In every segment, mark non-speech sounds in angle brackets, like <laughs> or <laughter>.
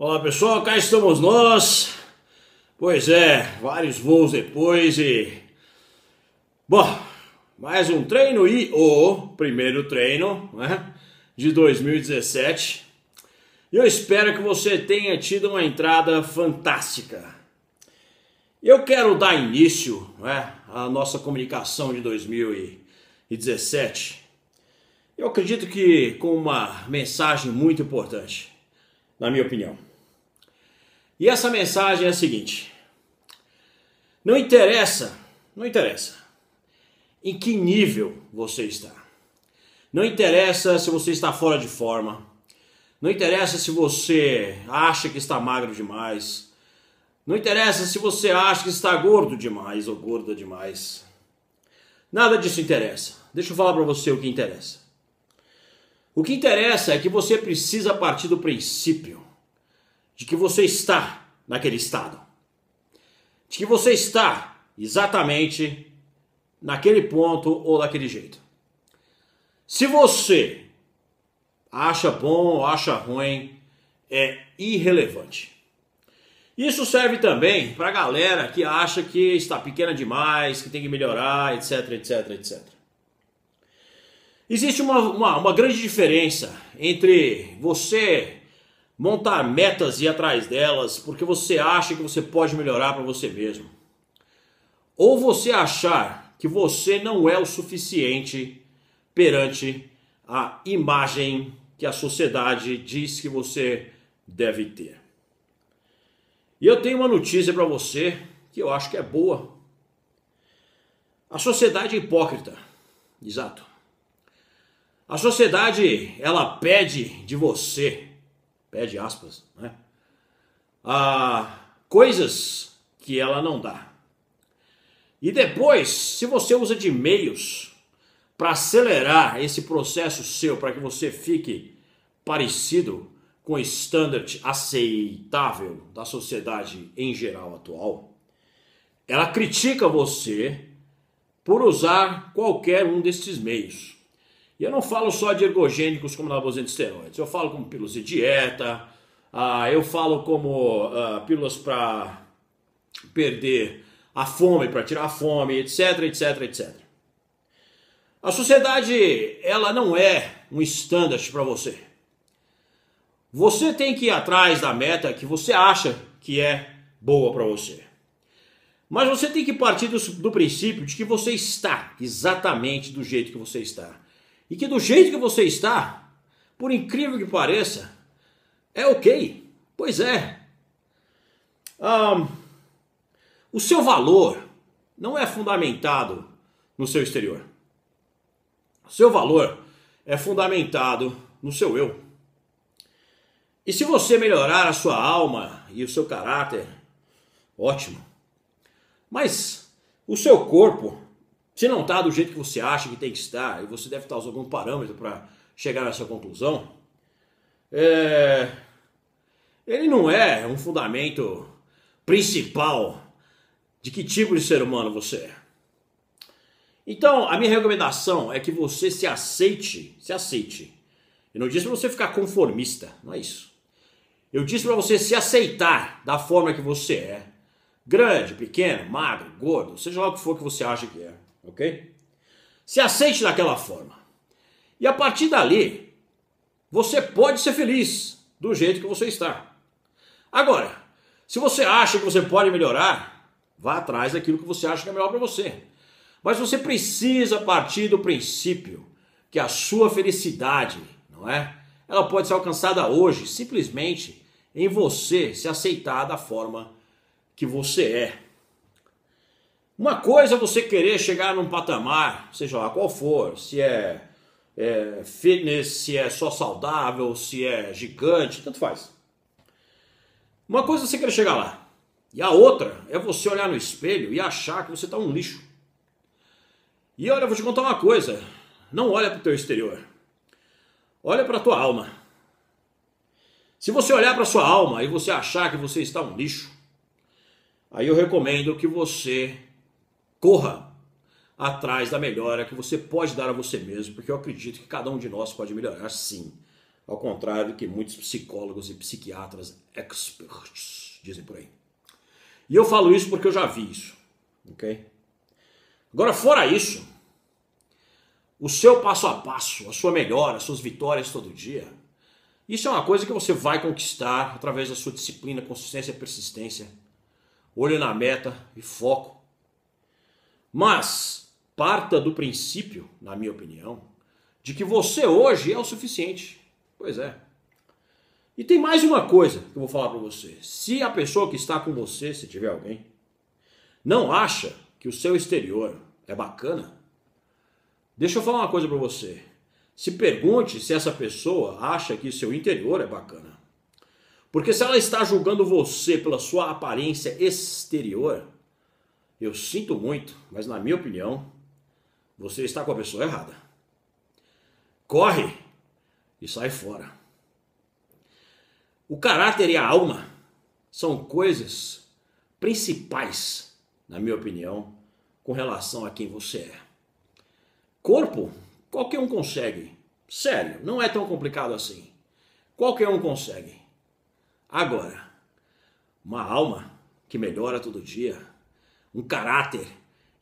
Olá pessoal, cá estamos nós Pois é, vários voos depois e. Bom, mais um treino e o primeiro treino né, de 2017. Eu espero que você tenha tido uma entrada fantástica. Eu quero dar início né, à nossa comunicação de 2017. Eu acredito que com uma mensagem muito importante, na minha opinião. E essa mensagem é a seguinte: não interessa, não interessa em que nível você está. Não interessa se você está fora de forma. Não interessa se você acha que está magro demais. Não interessa se você acha que está gordo demais ou gorda demais. Nada disso interessa. Deixa eu falar para você o que interessa. O que interessa é que você precisa partir do princípio de que você está naquele estado, de que você está exatamente naquele ponto ou daquele jeito. Se você acha bom ou acha ruim, é irrelevante. Isso serve também para a galera que acha que está pequena demais, que tem que melhorar, etc, etc, etc. Existe uma, uma, uma grande diferença entre você montar metas e ir atrás delas, porque você acha que você pode melhorar para você mesmo. Ou você achar que você não é o suficiente perante a imagem que a sociedade diz que você deve ter. E eu tenho uma notícia para você que eu acho que é boa. A sociedade é hipócrita. Exato. A sociedade, ela pede de você pede aspas, né? Ah, coisas que ela não dá. E depois, se você usa de meios para acelerar esse processo seu, para que você fique parecido com o standard aceitável da sociedade em geral atual, ela critica você por usar qualquer um desses meios. E eu não falo só de ergogênicos como nabosina de esteroides, eu falo como pílulas de dieta, ah, eu falo como ah, pílulas para perder a fome, para tirar a fome, etc, etc, etc. A sociedade, ela não é um standard para você. Você tem que ir atrás da meta que você acha que é boa para você. Mas você tem que partir do, do princípio de que você está exatamente do jeito que você está. E que do jeito que você está, por incrível que pareça, é ok. Pois é. Um, o seu valor não é fundamentado no seu exterior. O seu valor é fundamentado no seu eu. E se você melhorar a sua alma e o seu caráter, ótimo. Mas o seu corpo se não está do jeito que você acha que tem que estar, e você deve estar usando algum parâmetro para chegar nessa conclusão, é... ele não é um fundamento principal de que tipo de ser humano você é. Então, a minha recomendação é que você se aceite, se aceite. Eu não disse para você ficar conformista, não é isso. Eu disse para você se aceitar da forma que você é. Grande, pequeno, magro, gordo, seja lá o que for que você acha que é ok? Se aceite daquela forma. E a partir dali, você pode ser feliz do jeito que você está. Agora, se você acha que você pode melhorar, vá atrás daquilo que você acha que é melhor para você. Mas você precisa partir do princípio que a sua felicidade, não é? Ela pode ser alcançada hoje, simplesmente em você se aceitar da forma que você é. Uma coisa é você querer chegar num patamar, seja lá qual for, se é, é fitness, se é só saudável, se é gigante, tanto faz. Uma coisa é você querer chegar lá. E a outra é você olhar no espelho e achar que você está um lixo. E olha, eu vou te contar uma coisa. Não olha para o teu exterior. Olha para a tua alma. Se você olhar para a sua alma e você achar que você está um lixo, aí eu recomendo que você Corra atrás da melhora que você pode dar a você mesmo, porque eu acredito que cada um de nós pode melhorar sim. Ao contrário do que muitos psicólogos e psiquiatras experts dizem por aí. E eu falo isso porque eu já vi isso, ok? Agora, fora isso, o seu passo a passo, a sua melhora, as suas vitórias todo dia, isso é uma coisa que você vai conquistar através da sua disciplina, consistência e persistência, olho na meta e foco mas parta do princípio, na minha opinião, de que você hoje é o suficiente. Pois é. E tem mais uma coisa que eu vou falar para você. Se a pessoa que está com você, se tiver alguém, não acha que o seu exterior é bacana, deixa eu falar uma coisa para você. Se pergunte se essa pessoa acha que seu interior é bacana. Porque se ela está julgando você pela sua aparência exterior, eu sinto muito, mas na minha opinião, você está com a pessoa errada. Corre e sai fora. O caráter e a alma são coisas principais, na minha opinião, com relação a quem você é. Corpo, qualquer um consegue. Sério, não é tão complicado assim. Qualquer um consegue. Agora, uma alma que melhora todo dia um caráter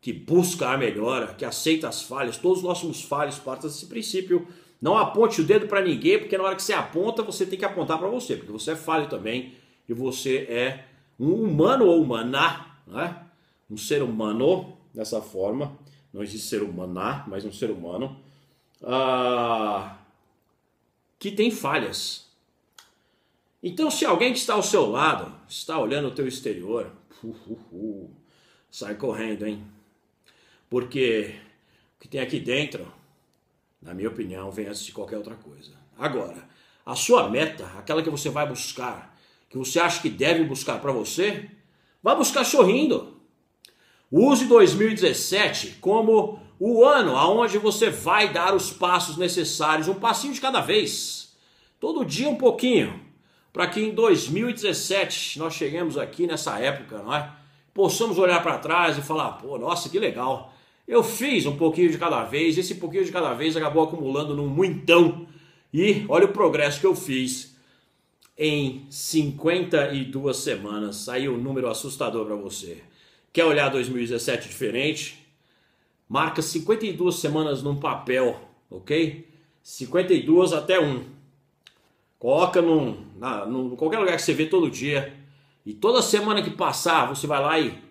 que busca a melhora, que aceita as falhas. Todos nós somos falhos, parta desse princípio. Não aponte o dedo para ninguém, porque na hora que você aponta, você tem que apontar para você, porque você é falho também e você é um humano ou humaná, né? um ser humano dessa forma. Não existe ser humano mas um ser humano ah, que tem falhas. Então, se alguém que está ao seu lado está olhando o teu exterior, uh, uh, uh sai correndo, hein? Porque o que tem aqui dentro, na minha opinião, vem antes de qualquer outra coisa. Agora, a sua meta, aquela que você vai buscar, que você acha que deve buscar para você, vá buscar sorrindo. Use 2017 como o ano aonde você vai dar os passos necessários, um passinho de cada vez. Todo dia um pouquinho, para que em 2017 nós cheguemos aqui nessa época, não é? possamos olhar para trás e falar: pô, nossa, que legal. Eu fiz um pouquinho de cada vez, esse pouquinho de cada vez acabou acumulando num muitão. E olha o progresso que eu fiz em 52 semanas. Saiu um número assustador para você. Quer olhar 2017 diferente? Marca 52 semanas num papel, ok? 52 até 1. Coloca num, na, num, qualquer lugar que você vê todo dia e toda semana que passar, você vai lá e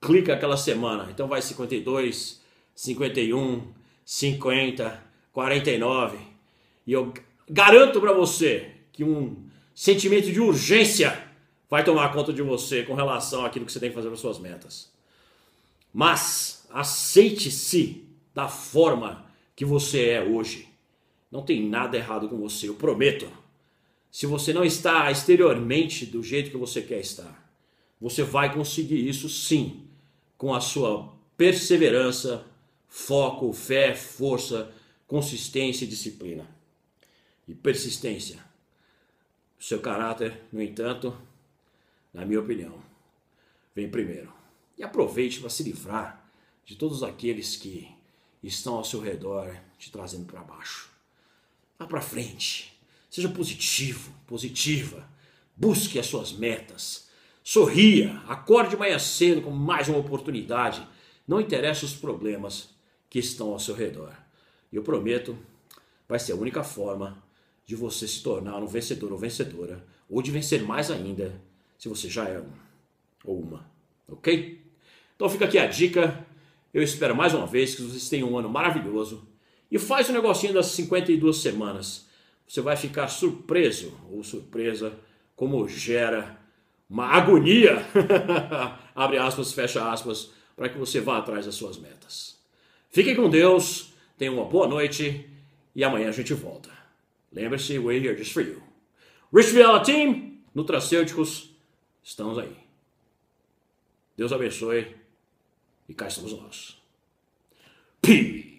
clica aquela semana. Então vai 52, 51, 50, 49. E eu garanto para você que um sentimento de urgência vai tomar conta de você com relação àquilo que você tem que fazer nas suas metas. Mas aceite-se da forma que você é hoje. Não tem nada errado com você, eu prometo se você não está exteriormente do jeito que você quer estar. Você vai conseguir isso sim, com a sua perseverança, foco, fé, força, consistência e disciplina. E persistência. O seu caráter, no entanto, na minha opinião, vem primeiro. E aproveite para se livrar de todos aqueles que estão ao seu redor te trazendo para baixo. Vá para frente Seja positivo, positiva. Busque as suas metas. Sorria, acorde mais cedo com mais uma oportunidade. Não interessa os problemas que estão ao seu redor. eu prometo, vai ser a única forma de você se tornar um vencedor ou vencedora, ou de vencer mais ainda, se você já é um ou uma, ok? Então fica aqui a dica. Eu espero mais uma vez que vocês tenham um ano maravilhoso e faz o um negocinho das 52 semanas você vai ficar surpreso ou surpresa como gera uma agonia, <laughs> abre aspas, fecha aspas, para que você vá atrás das suas metas. Fiquem com Deus, tenham uma boa noite e amanhã a gente volta. Lembre-se, we're here just for you. Rich Viola Team, Nutracêuticos, estamos aí. Deus abençoe e cá estamos nós. Peace.